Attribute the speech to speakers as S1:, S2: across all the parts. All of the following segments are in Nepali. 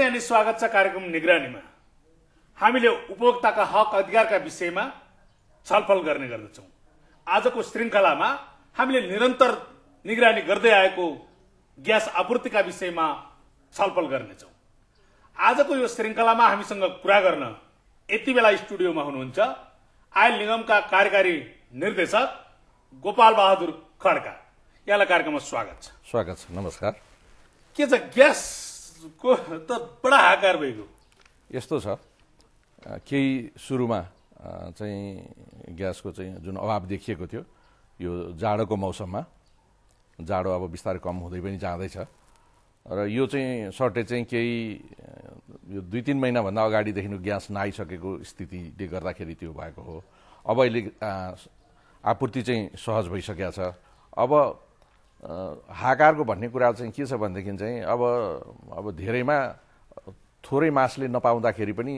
S1: नमस्ते अनि स्वागत छ कार्यक्रम निगरानीमा हामीले उपभोक्ताका हक अधिकारका विषयमा छलफल गर्ने गर्दछौँ आजको श्रृङ्खलामा हामीले निरन्तर निगरानी गर्दै आएको ग्यास आपूर्तिका विषयमा छलफल गर्नेछौँ आजको यो श्रृङ्खलामा हामीसँग कुरा गर्न यति बेला स्टुडियोमा हुनुहुन्छ आयल निगमका कार्यकारी निर्देशक गोपाल बहादुर खड्का यहाँलाई कार्यक्रममा स्वागत
S2: छ स्वागत छ नमस्कार
S1: के छ ग्यास त बडा हाकार भएको
S2: यस्तो छ केही सुरुमा चाहिँ ग्यासको चाहिँ जुन अभाव देखिएको थियो यो जाडोको मौसममा जाडो अब बिस्तारै कम हुँदै पनि जाँदैछ र यो चाहिँ सर्टेज चाहिँ केही यो दुई तिन महिनाभन्दा अगाडिदेखिको ग्यास नआइसकेको स्थितिले गर्दाखेरि त्यो भएको हो अब अहिले आपूर्ति चाहिँ सहज भइसकेको छ अब हाकारको भन्ने कुरा चाहिँ के छ भनेदेखि चाहिँ अब अब धेरैमा थोरै मासले नपाउँदाखेरि पनि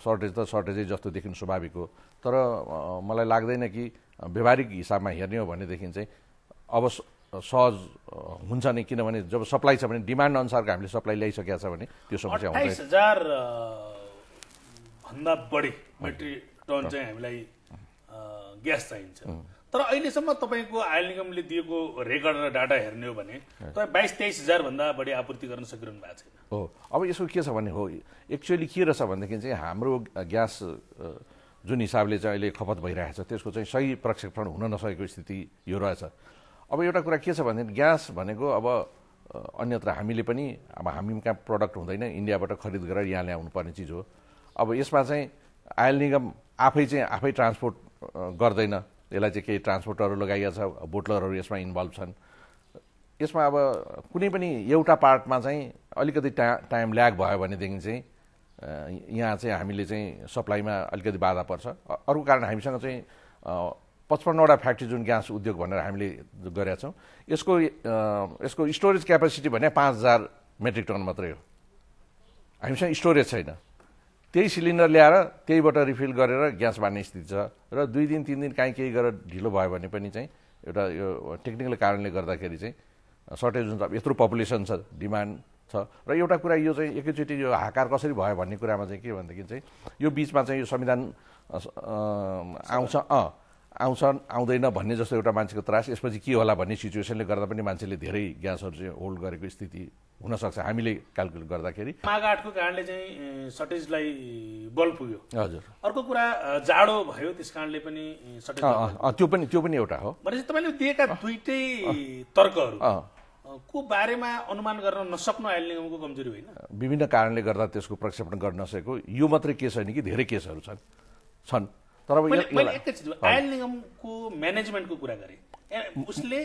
S2: सर्टेज त सर्टेजै जस्तो देखिनु स्वाभाविक हो तर मलाई लाग्दैन कि व्यावहारिक हिसाबमा हेर्ने हो भनेदेखि चाहिँ अब सहज हुन्छ नि किनभने जब सप्लाई छ भने डिमान्ड अनुसारको हामीले सप्लाई ल्याइसकेका छ भने त्यो समस्या हुन्छ
S1: हजार भन्दा बढी मेट्रिक टन चाहिँ हामीलाई ग्यास चाहिन्छ तर अहिलेसम्म तपाईँको आयल निगमले दिएको रेकर्ड र डाटा हेर्ने हो भने तपाईँ बाइस तेइस हजारभन्दा बढी आपूर्ति गर्न सकिरहनु भएको
S2: छैन हो अब यसको के छ भने हो एक्चुअली के रहेछ भनेदेखि चाहिँ हाम्रो ग्यास जुन हिसाबले चाहिँ अहिले खपत भइरहेछ त्यसको चाहिँ सही प्रक्षेपण हुन नसकेको स्थिति यो रहेछ अब एउटा कुरा के छ भनेदेखि ग्यास भनेको अब अन्यत्र हामीले पनि अब हामी कहाँ प्रडक्ट हुँदैन इन्डियाबाट खरिद गरेर यहाँ ल्याउनु पर्ने चिज हो अब यसमा चाहिँ आयल निगम आफै चाहिँ आफै ट्रान्सपोर्ट गर्दैन यसलाई चाहिँ केही ट्रान्सपोर्टरहरू लगाइएको छ बोटलरहरू यसमा इन्भल्भ छन् यसमा अब कुनै पनि एउटा पार्टमा चाहिँ अलिकति टा टाइम ल्याग भयो भनेदेखि चाहिँ यहाँ चाहिँ हामीले चाहिँ सप्लाईमा अलिकति बाधा पर्छ अर्को कारण हामीसँग चाहिँ पचपन्नवटा फ्याक्ट्री जुन ग्यास उद्योग भनेर हामीले गरेका छौँ यसको यसको स्टोरेज क्यापेसिटी भने पाँच हजार मेट्रिक टन मात्रै हो हामीसँग स्टोरेज छैन त्यही सिलिन्डर ल्याएर त्यहीबाट रिफिल गरेर ग्यास बाँड्ने स्थिति छ र दुई दिन तिन दिन काहीँ केही गरेर ढिलो भयो भने पनि चाहिँ एउटा यो टेक्निकल कारणले गर्दाखेरि चाहिँ सर्टेज हुन्छ यत्रो पपुलेसन छ डिमान्ड छ र एउटा कुरा यो चाहिँ एकैचोटि यो हाकार कसरी भयो भन्ने कुरामा चाहिँ के भनेदेखि चाहिँ यो बिचमा चाहिँ यो संविधान आउँछ अँ आउँछन् आउँदैन भन्ने जस्तो एउटा मान्छेको त्रास यसपछि के होला भन्ने सिचुएसनले गर्दा पनि मान्छेले धेरै ग्यासहरू चाहिँ होल्ड गरेको स्थिति हुनसक्छ हामीले क्यालकुलेट गर्दाखेरि
S1: मागाटको कारणले चाहिँ सर्टेजलाई बल पुग्यो हजुर अर्को कुरा जाडो भयो त्यस कारणले पनि त्यो
S2: पनि त्यो पनि एउटा हो
S1: भनेपछि तपाईँले दिएका दुइटै तर्कहरू को बारेमा अनुमान गर्न नसक्नु अहिले कमजोरी होइन
S2: विभिन्न कारणले गर्दा त्यसको प्रक्षेपण गर्न नसकेको यो मात्रै केस होइन कि धेरै केसहरू छन् छन् तर मैले आयल
S1: निगमको म्यानेजमेन्टको कुरा गरेँ उसले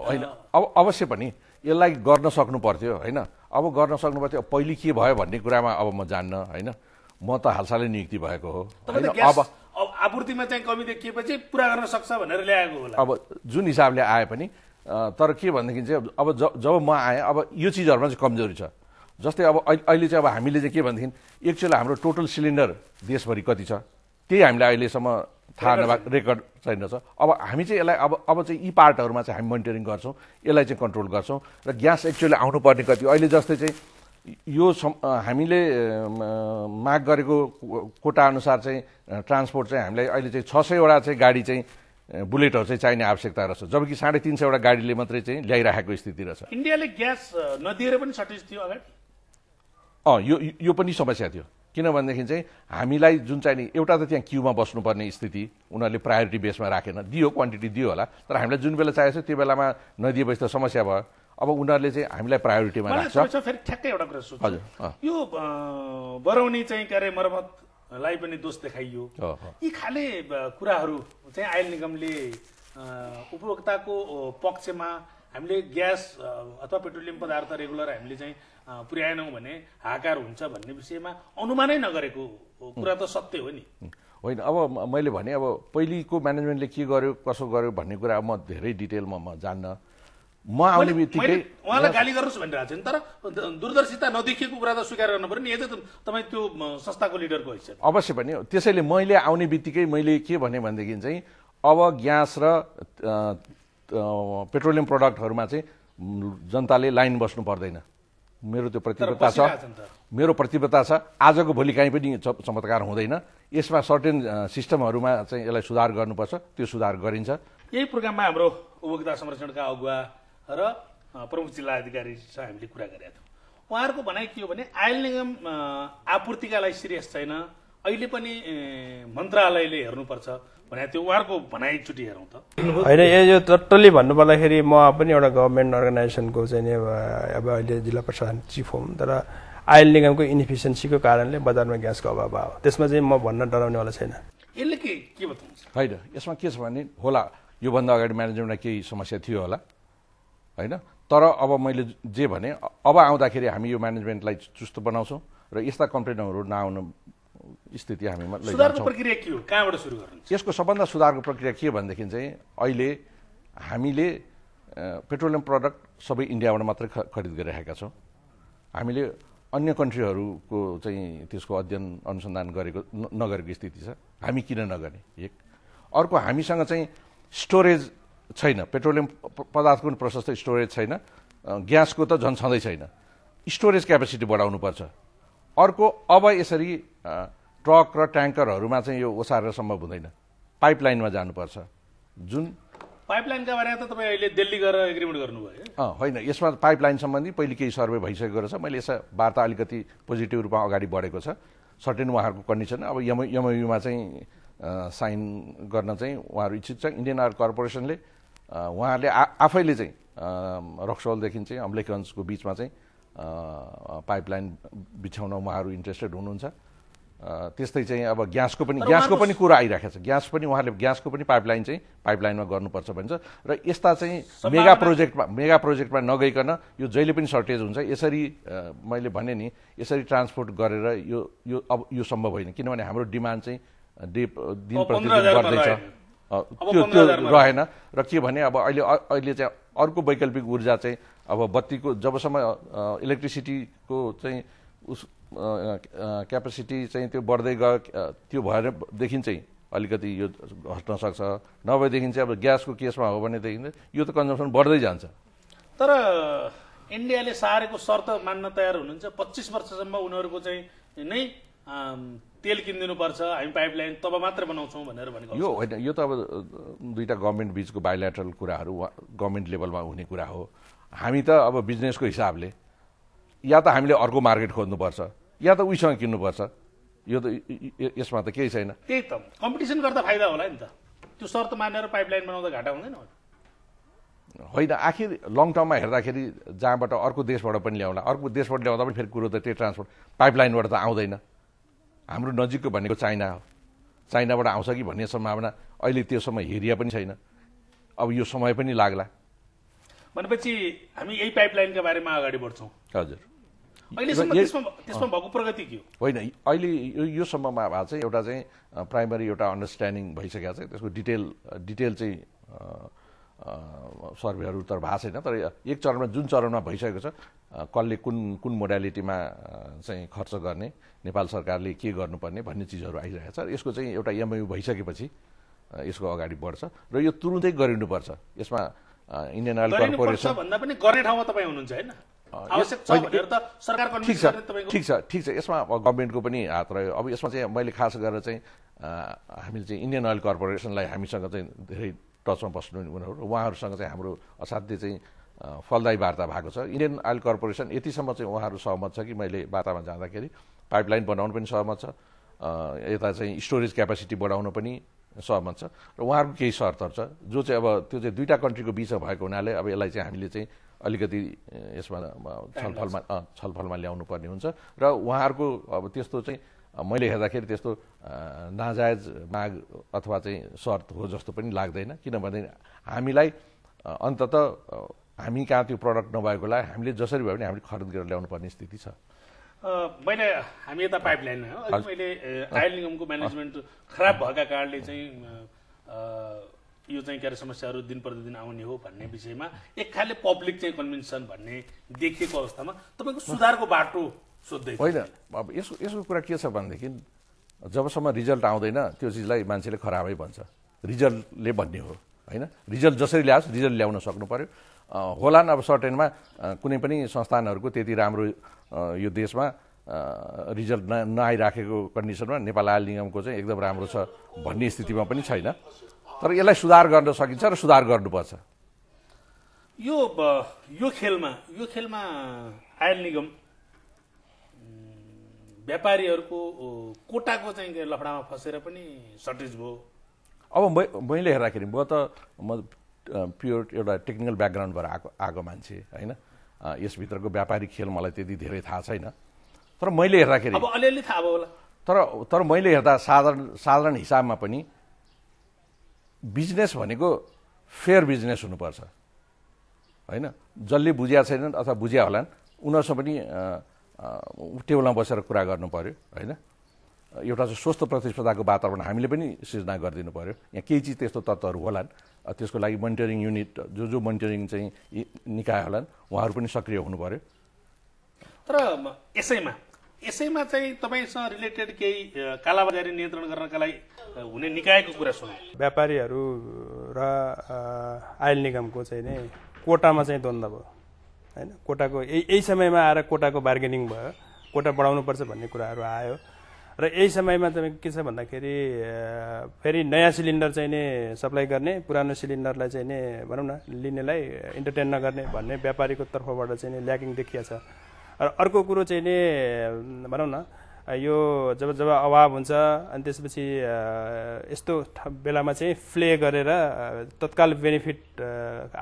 S1: होइन
S2: अब अवश्य पनि यसलाई गर्न सक्नु पर्थ्यो होइन अब गर्न सक्नु पर्थ्यो पहिले के भयो भन्ने कुरामा अब म जान्न होइन म त हालसालै नियुक्ति भएको हो अब
S1: आपूर्तिमा चाहिँ कमी देखिएपछि पुरा गर्न सक्छ भनेर ल्याएको होला
S2: अब जुन हिसाबले आए पनि तर के भनेदेखि चाहिँ अब जब म आएँ अब यो चिजहरूमा चाहिँ कमजोरी छ जस्तै अब अहिले चाहिँ अब हामीले चाहिँ के भनेदेखि एक्चुअल हाम्रो टोटल सिलिन्डर देशभरि कति छ त्यही हामीलाई अहिलेसम्म थाहा नभएको रेकर्ड छैन छ अब हामी चाहिँ यसलाई अब अब चाहिँ यी पार्टहरूमा चाहिँ हामी मोनिटरिङ गर्छौँ यसलाई चाहिँ कन्ट्रोल गर्छौँ र ग्यास एक्चुअली आउनुपर्ने कति अहिले जस्तै चाहिँ यो हामीले माग गरेको कोटा अनुसार चाहिँ ट्रान्सपोर्ट चाहिँ हामीलाई अहिले चाहिँ छ सयवटा चाहिँ गाडी चाहिँ बुलेटहरू चाहिँ चाहिने आवश्यकता रहेछ जबकि साढे तिन सयवटा गाडीले मात्रै चाहिँ ल्याइराखेको स्थिति रहेछ
S1: इन्डियाले ग्यास नदिएर पनि सटेज थियो अगाडि
S2: अँ यो यो पनि समस्या थियो किनभनेदेखि चाहिँ हामीलाई जुन चाहिँ नि एउटा त त्यहाँ क्युमा बस्नुपर्ने स्थिति उनीहरूले प्रायोरिटी बेसमा राखेन दियो क्वान्टिटी दियो होला तर हामीलाई जुन बेला चाहिएको छ त्यो बेलामा नदिएपछि त समस्या भयो अब उनीहरूले चाहिँ हामीलाई प्रायोरिटीमा राख्छ
S1: फेरि ठ्याक्कै एउटा कुरा सोध्छ यो बरौनी चाहिँ के अरे मर्मतलाई पनि दोष देखाइयो यी खाले कुराहरू चाहिँ आयल निगमले उपभोक्ताको पक्षमा हामीले ग्यास अथवा पेट्रोलियम पदार्थ रेगुलर हामीले चाहिँ पुर्याएनौँ भने हाकार हुन्छ भन्ने विषयमा अनुमानै नगरेको कुरा त सत्य हो नि
S2: होइन अब मैले भने अब पहिलेको म्यानेजमेन्टले के गर्यो कसो गर्यो भन्ने कुरा म धेरै डिटेलमा म जान्न म आउने बित्तिकै उहाँलाई गाली गर्नुहोस्
S1: भनिरहेको छ नि तर दूरदर्शिता नदेखिएको कुरा त स्वीकार गर्नु पऱ्यो नि यदि तपाईँ त्यो संस्थाको लिडरको हैसियत
S2: अवश्य पनि त्यसैले मैले आउने बित्तिकै मैले के भने भनेदेखि चाहिँ अब ग्यास र पेट्रोलियम प्रडक्टहरूमा चाहिँ जनताले लाइन बस्नु पर्दैन मेरो त्यो प्रतिबद्धता छ मेरो प्रतिबद्धता छ आजको भोलि काहीँ पनि चमत्कार हुँदैन यसमा सर्टेन सिस्टमहरूमा चाहिँ यसलाई सुधार गर्नुपर्छ त्यो सुधार गरिन्छ
S1: यही प्रोग्राममा हाम्रो उपभोक्ता संरक्षणका अगुवा र प्रमुख जिल्ला अधिकारीसँग हामीले कुरा गरेका थियौँ उहाँहरूको भनाइ के हो भने आयल निगम आपूर्तिका लागि सिरियस छैन अहिले पनि मन्त्रालयले हेर्नुपर्छ भने त्यो उहाँहरूको चुटी हेरौँ त
S3: होइन यो टोटल्ली भन्नुपर्दाखेरि म पनि एउटा गभर्मेन्ट अर्गनाइजेसनको चाहिँ अब अहिले जिल्ला प्रशासन चिफ हो तर आयल निगमको इनिफिसियन्सीको कारणले बजारमा ग्यासको अभाव आयो त्यसमा चाहिँ म भन्न डराउनेवाला छैन
S2: यसले के के बताउँछ होइन यसमा के छ भने होला योभन्दा अगाडि म्यानेजमेन्टलाई केही समस्या थियो होला होइन तर अब मैले जे भने अब आउँदाखेरि हामी यो म्यानेजमेन्टलाई चुस्त बनाउँछौँ र यस्ता कम्प्लेनहरू नआउनु स्थिति हामीमा सुधारको प्रक्रिया के हो कहाँबाट सुरु गर्नु यसको सबभन्दा सुधारको प्रक्रिया के भनेदेखि चाहिँ अहिले हामीले पेट्रोलियम प्रडक्ट सबै इन्डियाबाट मात्रै खरिद गरिरहेका छौँ हामीले अन्य कन्ट्रीहरूको चाहिँ त्यसको अध्ययन अनुसन्धान गरेको नगरेको स्थिति छ हामी किन नगर्ने एक अर्को हामीसँग चाहिँ स्टोरेज छैन पेट्रोलियम पदार्थको पनि प्रशस्त स्टोरेज छैन ग्यासको त झन् छँदै छैन स्टोरेज क्यापेसिटी बढाउनुपर्छ अर्को अब यसरी ट्रक र ट्याङ्करहरूमा चाहिँ यो ओसारेर सम्भव हुँदैन पाइपलाइनमा जानुपर्छ जुन
S1: पाइपलाइनका बारेमा त तपाईँ अहिले दिल्ली गएर एग्रिमेन्ट गर्नुभयो
S2: होइन यसमा पाइपलाइन सम्बन्धी पहिले केही सर्वे भइसकेको रहेछ मैले यसो वार्ता अलिकति पोजिटिभ रूपमा अगाडि बढेको छ सर्टेन उहाँहरूको कन्डिसन अब यम यमयुमा चाहिँ साइन गर्न चाहिँ उहाँहरू इच्छुक छ इन्डियन आयल कर्पोरेसनले उहाँहरूले आफैले चाहिँ रक्सौलदेखि चाहिँ अम्लेखगञ्जको बिचमा चाहिँ पाइपलाइन बिछाउन उहाँहरू इन्ट्रेस्टेड हुनुहुन्छ त्यस्तै चाहिँ अब ग्यासको पनि ग्यासको पनि कुरा आइरहेको छ ग्यास पनि उहाँले ग्यासको पनि पाइपलाइन चाहिँ पाइपलाइनमा गर्नुपर्छ भन्छ र यस्ता चाहिँ मेगा प्रोजेक्टमा मेगा प्रोजेक्टमा नगइकन यो जहिले पनि सर्टेज हुन्छ यसरी मैले भने नि यसरी ट्रान्सपोर्ट गरेर यो यो अब यो सम्भव होइन किनभने हाम्रो डिमान्ड चाहिँ डे दिन प्रतिदिन बढ्दैछ त्यो त्यो रहेन र के भने अब अहिले अहिले चाहिँ अर्को वैकल्पिक ऊर्जा चाहिँ अब बत्तीको जबसम्म इलेक्ट्रिसिटीको चाहिँ उस क्यापेसिटी चाहिँ त्यो बढ्दै गयो त्यो भएरदेखि चाहिँ अलिकति यो घट्न सक्छ नभएदेखि चाहिँ अब ग्यासको केसमा हो भनेदेखि यो त कन्जम्सन बढ्दै जान्छ
S1: तर इन्डियाले सारेको शर्त मान्न तयार हुनुहुन्छ पच्चिस वर्षसम्म उनीहरूको चाहिँ नै तेल किनिदिनुपर्छ हामी पाइपलाइन तब मात्र बनाउँछौँ भनेर भनेको यो
S2: होइन यो त अब दुईवटा गभर्मेन्ट बिचको बायोलेटरल कुराहरू गभर्मेन्ट लेभलमा हुने कुरा हो हामी त अब बिजनेसको हिसाबले या त हामीले अर्को मार्केट खोज्नुपर्छ या त उहीसँग किन्नुपर्छ यो त यसमा त केही छैन
S1: त्यही त कम्पिटिसन गर्दा फाइदा होला नि त त्यो सर्त मानेर पाइपलाइन बनाउँदा घाटा हुँदैन
S2: होइन आखिर लङ टर्ममा हेर्दाखेरि जहाँबाट अर्को देशबाट पनि ल्याउँला अर्को देशबाट ल्याउँदा पनि फेरि कुरो त त्यही ट्रान्सपोर्ट पाइपलाइनबाट त आउँदैन हाम्रो नजिकको भनेको चाइना हो चाइनाबाट आउँछ कि भन्ने सम्भावना अहिले त्यो त्योसम्म हेरिया पनि छैन अब यो समय पनि लाग्ला
S1: भनेपछि हामी यही पाइपलाइनका बारेमा अगाडि बढ्छौँ
S2: हजुर के होइन अहिले यो सम्ममा भएको चाहिँ एउटा चाहिँ प्राइमरी एउटा अन्डरस्ट्यान्डिङ भइसकेको छ त्यसको डिटेल डिटेल चाहिँ सर्वेहरू तर भएको छैन तर एक चरणमा जुन चरणमा भइसकेको छ कसले कुन कुन मोडालिटीमा चाहिँ खर्च गर्ने नेपाल सरकारले के गर्नुपर्ने भन्ने चिजहरू आइरहेको छ यसको चाहिँ एउटा एमओयु भइसकेपछि यसको अगाडि बढ्छ र यो तुरुन्तै गरिनुपर्छ यसमा इन्डियन अयल कर्पोरेसन
S1: ठिक छ ठिक छ
S2: ठिक छ यसमा गभर्मेन्टको पनि हात रह्यो अब यसमा चाहिँ मैले खास गरेर चाहिँ हामीले चाहिँ इन्डियन अयल कर्पोरेसनलाई हामीसँग चाहिँ धेरै टचमा बस्नु उनीहरू उहाँहरूसँग चाहिँ हाम्रो असाध्यै चाहिँ फलदायी वार्ता भएको छ इन्डियन अयल कर्पोरेसन यतिसम्म चाहिँ उहाँहरू सहमत छ कि मैले वार्तामा जाँदाखेरि पाइपलाइन बनाउनु पनि सहमत छ यता चाहिँ स्टोरेज क्यापासिटी बढाउन पनि सहमत छ र उहाँहरूको केही सर्तहरू छ जो चाहिँ अब त्यो चाहिँ दुईवटा कन्ट्रीको बिचमा भएको हुनाले अब यसलाई चाहिँ हामीले चाहिँ अलिकति यसमा छलफलमा छलफलमा ल्याउनु पर्ने हुन्छ र उहाँहरूको अब त्यस्तो चाहिँ मैले हेर्दाखेरि त्यस्तो नाजायज माग अथवा चाहिँ सर्त हो जस्तो पनि लाग्दैन किनभने हामीलाई अन्तत हामी कहाँ त्यो प्रडक्ट नभएकोलाई हामीले जसरी भयो भने हामीले खरिद गरेर ल्याउनु पर्ने स्थिति छ
S1: मैले हामी यता पाइपलाइनमा हो मैले आयल निगमको म्यानेजमेन्ट खराब भएका कारणले चाहिँ यो चाहिँ के अरे समस्याहरू दिन प्रतिदिन आउने हो भन्ने विषयमा एक खाले पब्लिक चाहिँ कन्भिन्सन भन्ने देखिएको अवस्थामा तपाईँको सुधारको बाटो सोध्दै होइन
S2: अब यसको यसको कुरा के छ भनेदेखि जबसम्म रिजल्ट आउँदैन त्यो चिजलाई मान्छेले खराबै भन्छ रिजल्टले भन्ने हो होइन रिजल्ट जसरी ल्याओस् रिजल्ट ल्याउन सक्नु पऱ्यो होलान् अब सर्टेनमा कुनै पनि संस्थानहरूको त्यति राम्रो यो देशमा रिजल्ट न नआइराखेको कन्डिसनमा नेपाल आयल निगमको चाहिँ एकदम राम्रो छ भन्ने स्थितिमा पनि छैन तर यसलाई सुधार गर्न सकिन्छ र सुधार गर्नुपर्छ
S1: यो यो खेलमा यो खेलमा आयल निगम व्यापारीहरूको कोटाको चाहिँ लफडामा फसेर पनि सर्टेज भयो
S2: अब मैले हेर्दाखेरि म त म प्योर एउटा टेक्निकल ब्याकग्राउन्डबाट आएको आएको मान्छे होइन यसभित्रको व्यापारिक खेल मलाई त्यति धेरै थाहा छैन तर मैले हेर्दाखेरि अब
S1: अलिअलि थाहा होला
S2: तर तर मैले हेर्दा साधारण साधारण हिसाबमा पनि बिजनेस भनेको फेयर बिजनेस हुनुपर्छ होइन जसले बुझिया छैनन् अथवा बुझिया होलान् उनीहरूसँग पनि टेबलमा बसेर कुरा गर्नु पऱ्यो होइन एउटा चाहिँ स्वस्थ प्रतिस्पर्धाको वातावरण हामीले पनि सिर्जना गरिदिनु पऱ्यो यहाँ केही चिज त्यस्तो तत्त्वहरू होलान् त्यसको लागि मोनिटरिङ युनिट जो जो मोनिटरिङ चाहिँ निकाय होलान् उहाँहरू पनि सक्रिय हुनु पऱ्यो
S1: तर यसैमा यसैमा चाहिँ तपाईँसँग रिलेटेड केही कालाबजारी नियन्त्रण गर्नका लागि हुने निकायको कुरा सुन्नु
S3: व्यापारीहरू र आयल निगमको चाहिँ नै कोटामा चाहिँ द्वन्द्व भयो होइन कोटाको यही यही समयमा आएर कोटाको बार्गेनिङ भयो कोटा बढाउनुपर्छ भन्ने कुराहरू आयो र यही समयमा तपाईँको के छ भन्दाखेरि फेरि नयाँ सिलिन्डर चाहिँ नि सप्लाई गर्ने पुरानो सिलिन्डरलाई चाहिँ नि भनौँ न लिनेलाई इन्टरटेन नगर्ने भन्ने व्यापारीको तर्फबाट चाहिँ नि ल्याकिङ देखिया छ र अर्को कुरो चाहिँ नि भनौँ न यो जब जब अभाव हुन्छ अनि त्यसपछि यस्तो बेलामा चाहिँ फ्ले गरेर तत्काल बेनिफिट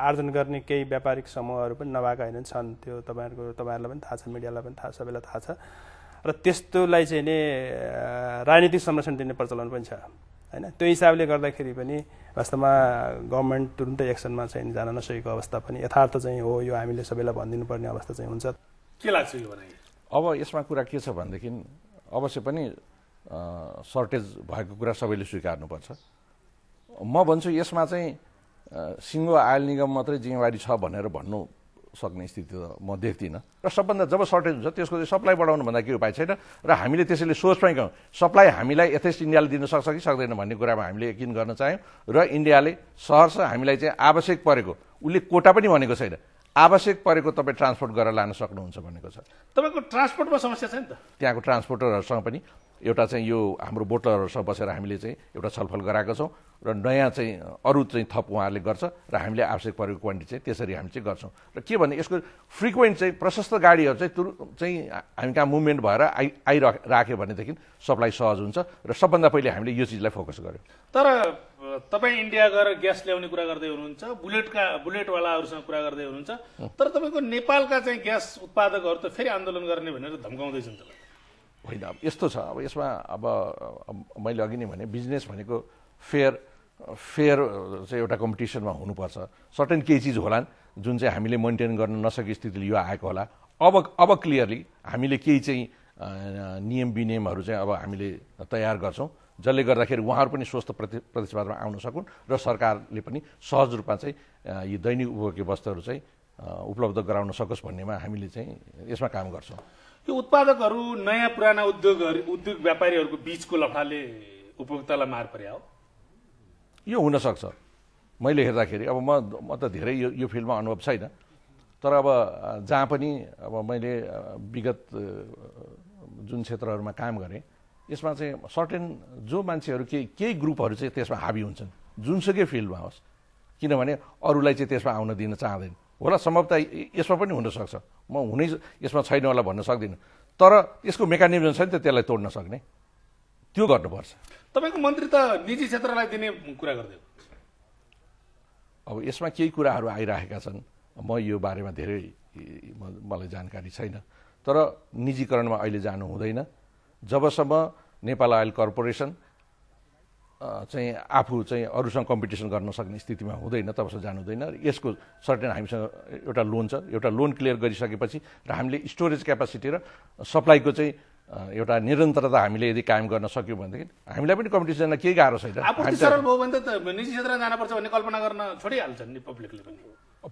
S3: आर्जन गर्ने केही व्यापारिक समूहहरू पनि नभएका होइन छन् त्यो तपाईँहरूको तपाईँहरूलाई पनि थाहा छ मिडियालाई पनि थाहा सबैलाई थाहा छ र त्यस्तोलाई चाहिँ नि राजनीतिक संरक्षण दिने प्रचलन पनि छ होइन त्यो हिसाबले गर्दाखेरि पनि वास्तवमा गभर्मेन्ट तुरुन्तै एक्सनमा चाहिँ जान नसकेको अवस्था पनि यथार्थ चाहिँ हो यो हामीले सबैलाई भनिदिनुपर्ने अवस्था चाहिँ हुन्छ
S2: के लाग्छ यो अब यसमा कुरा के छ भनेदेखि अवश्य पनि सर्टेज भएको कुरा सबैले स्वीकार्नुपर्छ म भन्छु यसमा चाहिँ सिङ्गो आयल निगम मात्रै जिम्मेवारी छ भनेर भन्नु सक्ने स्थिति त म देख्दिनँ र सबभन्दा जब सर्टेज हुन्छ त्यसको चाहिँ सप्लाई बढाउनु भन्दा केही उपाय छैन र हामीले त्यसैले सोच पनि गयौँ सप्लाई हामीलाई यथेष्ट इन्डियाले दिन सक्छ कि सक्दैन भन्ने कुरामा हामीले यकिन गर्न चाह्यौँ र इन्डियाले सहरर्ष हामीलाई चाहिँ आवश्यक परेको उसले कोटा पनि भनेको छैन आवश्यक परेको तपाईँ ट्रान्सपोर्ट गरेर लान सक्नुहुन्छ भनेको छ
S1: तपाईँको ट्रान्सपोर्टमा समस्या छ नि त
S2: त्यहाँको ट्रान्सपोर्टरहरूसँग पनि एउटा चाहिँ यो हाम्रो बोटलरहरूसँग बसेर हामीले चाहिँ एउटा छलफल गराएका छौँ र नयाँ चाहिँ अरू चाहिँ थप उहाँहरूले गर्छ र हामीले आवश्यक परेको क्वान्टिटी चाहिँ त्यसरी हामी चाहिँ गर्छौँ र के भने यसको फ्रिक्वेन्ट चाहिँ प्रशस्त गाडीहरू चाहिँ तुरु चाहिँ हामी कहाँ मुभमेन्ट भएर आइ आइरा राख्यो भनेदेखि सप्लाई सहज हुन्छ र सबभन्दा पहिले हामीले यो चिजलाई फोकस गर्यौँ
S1: तर तपाईँ इन्डिया गएर ग्यास ल्याउने कुरा गर्दै हुनुहुन्छ बुलेटका बुलेटवालाहरूसँग कुरा गर्दै हुनुहुन्छ तर तपाईँको नेपालका चाहिँ ग्यास उत्पादकहरू त फेरि आन्दोलन गर्ने भनेर धम्काउँदैछन् तपाईँ
S2: होइन अब यस्तो छ अब यसमा अब मैले अघि नै भने बिजनेस भनेको फेयर फेयर चाहिँ एउटा कम्पिटिसनमा हुनुपर्छ सर्टेन केही चिज होलान् जुन चाहिँ हामीले मेन्टेन गर्न नसके स्थितिले यो आएको होला अब अब क्लियरली हामीले केही चाहिँ नियम विनियमहरू चाहिँ अब हामीले तयार गर्छौँ जसले गर्दाखेरि उहाँहरू पनि स्वस्थ प्रति प्रतिस्पर्धामा आउन सकुन् र सरकारले पनि सहज रूपमा चाहिँ यी दैनिक उपभोग्य वस्तुहरू चाहिँ उपलब्ध गराउन सकोस् भन्नेमा हामीले चाहिँ यसमा काम गर्छौँ
S1: यो उत्पादकहरू नयाँ पुराना उद्योगहरू उद्योग व्यापारीहरूको बिचको लफाले उपभोक्तालाई मार पर्या हो
S2: यो हुनसक्छ मैले हेर्दाखेरि अब म म त धेरै यो यो फिल्डमा अनुभव छैन तर अब जहाँ पनि अब मैले विगत जुन क्षेत्रहरूमा काम गरेँ यसमा चाहिँ सर्टेन जो मान्छेहरू के केही ग्रुपहरू चाहिँ त्यसमा हाबी हुन्छन् जुनसुकै फिल्डमा होस् किनभने अरूलाई चाहिँ त्यसमा आउन दिन चाहँदैन होला सम्भवतः यसमा पनि हुनसक्छ म हुनै यसमा छैन होला भन्न सक्दिनँ तर यसको मेकानिजम छ नि त त्यसलाई तोड्न सक्ने त्यो गर्नुपर्छ
S1: तपाईँको मन्त्री त निजी क्षेत्रलाई दिने कुरा गरिदियो
S2: अब यसमा केही कुराहरू आइराखेका छन् म यो बारेमा धेरै मलाई जानकारी छैन तर निजीकरणमा अहिले जानु हुँदैन जबसम्म नेपाल आयल कर्पोरेसन चाहिँ आफू चाहिँ अरूसँग कम्पिटिसन गर्न सक्ने स्थितिमा हुँदैन तपाईँसँग जानु हुँदैन यसको सर्टेन हामीसँग एउटा लोन छ एउटा लोन क्लियर गरिसकेपछि र हामीले स्टोरेज क्यापासिटी र सप्लाईको चाहिँ एउटा निरन्तरता हामीले यदि कायम गर्न सक्यौँ भनेदेखि हामीलाई पनि कम्पिटिसनलाई केही गाह्रो छैन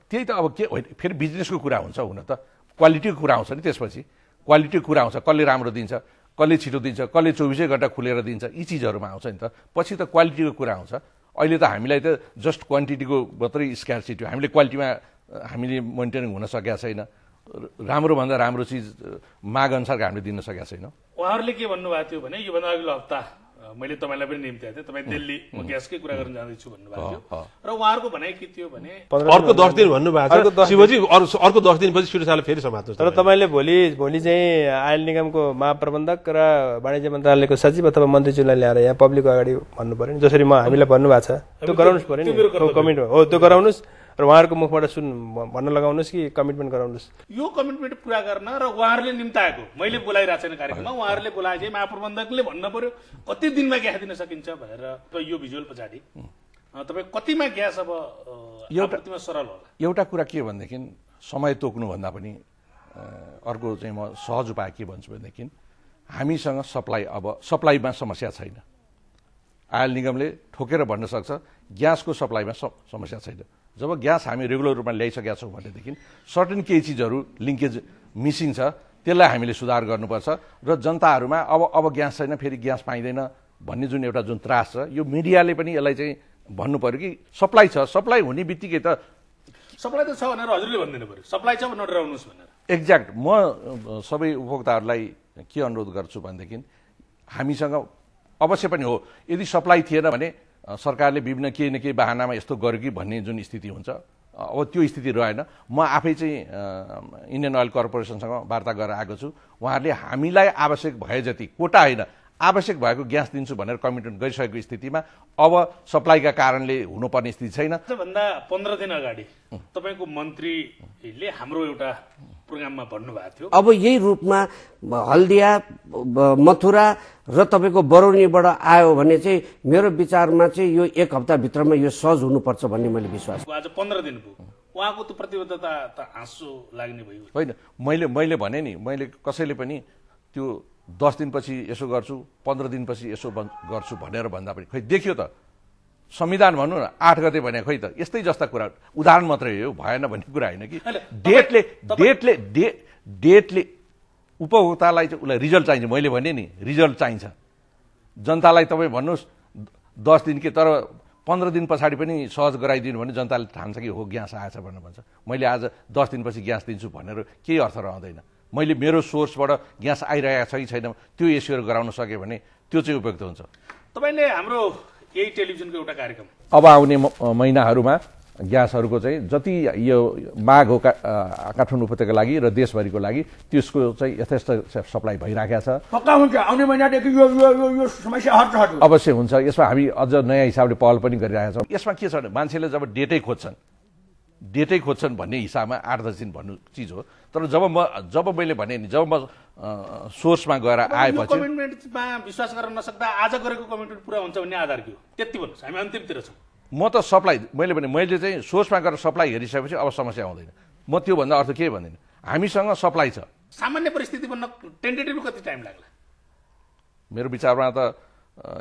S2: त्यही त अब के होइन फेरि बिजनेसको कुरा हुन्छ हुन त क्वालिटीको कुरा आउँछ नि त्यसपछि क्वालिटीको कुरा आउँछ कसले राम्रो दिन्छ कसले छिटो दिन्छ कसले चौबिसै घन्टा खुलेर दिन्छ यी चिजहरूमा आउँछ नि त पछि त क्वालिटीको कुरा आउँछ अहिले त हामीलाई त जस्ट क्वान्टिटीको मात्रै स्क्यार हो हामीले क्वालिटीमा हामीले मोनिटरिङ हुन सकेका छैन राम्रोभन्दा राम्रो चिज माग अनुसारको हामीले दिन सकेका छैनौँ
S1: उहाँहरूले के भन्नुभएको थियो भने योभन्दा अघिल्लो हप्ता मैले तपाईँलाई पनि निम्ति आएको थिएँ तपाईँ दिल्ली म ग्यासकै कुरा गर्न जाँदैछु भन्नुभएको थियो र उहाँहरूको भनाइ के थियो भने
S2: अर्को दस दिन भन्नुभएको छ शिवजी
S3: अर्को दस दिनपछि सिटोसाले फेरि समात्नु तर तपाईँले भोलि भोलि चाहिँ आयल निगमको महाप्रबन्धक र वाणिज्य मन्त्रालयको सचिव अथवा मन्त्रीज्यूलाई ल्याएर यहाँ पब्लिक अगाडि भन्नु पऱ्यो नि जसरी म हामीलाई भन्नुभएको छ त्यो गराउनुहोस् पर्यो नि कमेन्ट हो त्यो गराउनुहोस् र उहाँहरूको मुखबाट सुन भन्न लगाउनुहोस् कि कमिटमेन्ट गराउनुहोस्
S1: यो कमिटमेन्ट पुरा गर्न र उहाँहरूले निम्ताएको मैले बोलाइरहेको छैन कार्यक्रममा उहाँहरूले बोलाए चाहिँ महाप्रबन्धकले भन्न पर्यो कति दिनमा ग्यास दिन सकिन्छ भनेर यो भिजुअल पछाडि तपाईँ कतिमा ग्यास अब एउटा सरल होला
S2: एउटा कुरा के भनेदेखि समय तोक्नुभन्दा पनि अर्को चाहिँ म सहज उपाय के भन्छु भनेदेखि हामीसँग सप्लाई अब सप्लाईमा समस्या छैन आयल निगमले ठोकेर भन्न सक्छ ग्यासको सप्लाईमा समस्या छैन जब ग्यास हामी रेगुलर रूपमा ल्याइसकेका छौँ भनेदेखि सर्टेन केही चिजहरू लिङ्केज मिसिङ छ त्यसलाई हामीले सुधार गर्नुपर्छ र जनताहरूमा अब अब ग्यास छैन फेरि ग्यास पाइँदैन भन्ने जुन एउटा जुन त्रास छ यो मिडियाले पनि यसलाई चाहिँ भन्नु पऱ्यो कि सप्लाई छ सप्लाई हुने बित्तिकै त
S1: सप्लाई त छ भनेर हजुरले भनिदिनु पऱ्यो सप्लाई छ भनेर भनेर
S2: एक्ज्याक्ट म सबै उपभोक्ताहरूलाई के अनुरोध गर्छु भनेदेखि हामीसँग अवश्य पनि हो यदि सप्लाई थिएन भने सरकारले विभिन्न केही न केही बाहनामा यस्तो गर्यो कि भन्ने जुन स्थिति हुन्छ अब त्यो स्थिति रहेन म आफै चाहिँ इन्डियन अयल कर्पोरेसनसँग वार्ता गरेर आएको छु उहाँहरूले हामीलाई आवश्यक भए जति कोटा होइन आवश्यक भएको ग्यास दिन्छु भनेर कमिटमेन्ट गरिसकेको स्थितिमा अब सप्लाईका कारणले हुनुपर्ने स्थिति छैन
S1: भन्दा पन्ध्र दिन अगाडि तपाईँको मन्त्रीले हाम्रो एउटा प्रोग्राममा भन्नुभएको थियो
S2: अब यही रूपमा हल्दिया मथुरा र तपाईँको बरौनीबाट आयो भने चाहिँ मेरो विचारमा चाहिँ यो एक हप्ताभित्रमा यो सहज हुनुपर्छ भन्ने मैले विश्वास
S1: आज पन्ध्र दिन पुग्यो उहाँको त प्रतिबद्धता त हाँसो लाग्ने भयो
S2: होइन मैले मैले भने नि मैले कसैले पनि त्यो दस दिनपछि यसो गर्छु पन्ध्र दिनपछि यसो गर्छु भनेर भन्दा पनि खै देखियो त संविधान भनौँ न आठ गते भने खोइ त यस्तै जस्ता कुरा उदाहरण मात्रै हो भएन भन्ने कुरा होइन कि डेटले डेटले डे डेटले उपभोक्तालाई चाहिँ उसलाई रिजल्ट चाहिन्छ मैले भने नि रिजल्ट चाहिन्छ जनतालाई तपाईँ भन्नुहोस् दस दिन कि तर पन्ध्र दिन पछाडि पनि सहज गराइदिनु भने जनताले ठान्छ कि हो ग्यास आएछ भनेर भन्छ मैले आज दस दिनपछि ग्यास दिन्छु भनेर केही अर्थ रहँदैन मैले मेरो सोर्सबाट ग्यास आइरहेको छ कि छैन त्यो एस्योर गराउन सकेँ भने त्यो चाहिँ उपयुक्त हुन्छ
S1: तपाईँले हाम्रो यही टेलिभिजनको एउटा कार्यक्रम
S2: अब आउने महिनाहरूमा ग्यासहरूको चाहिँ जति यो माग हो का काठमाडौँ उपत्यका लागि र देशभरिको लागि त्यसको चाहिँ यथेष्ट सप्लाई भइराखेको छ पक्का हुन्छ आउने महिनादेखि यो यो यो समस्या हट्छ अवश्य हुन्छ यसमा हामी अझ नयाँ हिसाबले पहल पनि गरिरहेका छौँ यसमा के छ भने मान्छेले जब डेटै खोज्छन् डेटै खोज्छन् भन्ने हिसाबमा आठ दस दिन भन्नु चिज हो तर जब म जब मैले भने नि जब म सोर्समा गएर आएपछि
S1: कमिटमेन्टमा विश्वास गर्न नसक्दा आज गरेको कमिटमेन्ट पुरा हुन्छ भन्ने आधार के हो त्यति भन्नुहोस् हामी अन्तिमतिर छौँ
S2: म त सप्लाई मैले भने मैले चाहिँ सोर्समा गएर सप्लाई हेरिसकेपछि अब समस्या आउँदैन म त्योभन्दा अर्थ के भन्दिनँ हामीसँग सप्लाई छ
S1: सामान्य परिस्थिति बन्न टेन्टेटिभ कति टाइम लाग्ला
S2: मेरो विचारमा त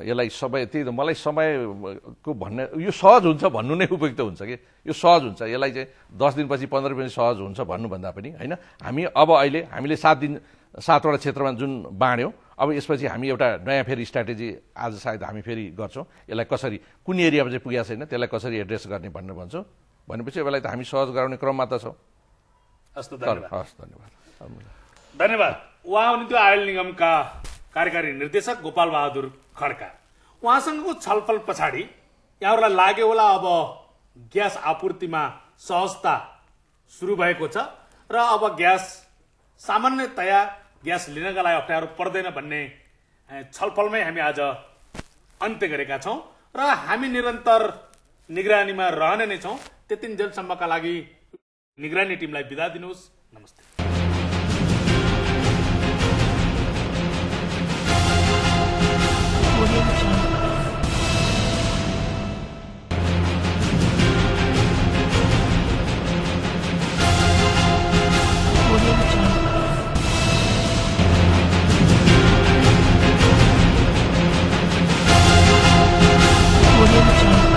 S2: यसलाई समय त्यही त मलाई समयको भन्ने यो सहज हुन्छ भन्नु नै उपयुक्त हुन्छ कि यो सहज हुन्छ यसलाई चाहिँ दस दिनपछि पन्ध्र दिनपछि सहज हुन्छ भन्नुभन्दा पनि होइन हामी अब अहिले हामीले सात दिन सातवटा क्षेत्रमा जुन बाँड्यौँ अब यसपछि हामी एउटा नयाँ फेरि स्ट्राटेजी आज सायद हामी फेरि गर्छौँ यसलाई कसरी कुन एरियामा चाहिँ पुगेको छैन त्यसलाई कसरी एड्रेस गर्ने भन्ने भन्छौँ भनेपछि यसलाई त हामी सहज गराउने क्रममा त छौँ हस् धन्यवाद
S1: धन्यवाद उहाँ त्यो आयल निगमका कार्यकारी निर्देशक गोपाल बहादुर खड्का उहाँसँगको छलफल पछाडि यहाँहरूलाई लाग्यो होला अब ग्यास आपूर्तिमा सहजता सुरु भएको छ र अब ग्यास सामान्यतया ग्यास लिनका लागि अप्ठ्यारो पर्दैन भन्ने छलफलमै हामी आज अन्त्य गरेका छौँ र हामी निरन्तर निगरानीमा रहने नै छौँ त्यति जेलसम्मका लागि निगरानी टिमलाई बिदा दिनुहोस् नमस्ते Thank you.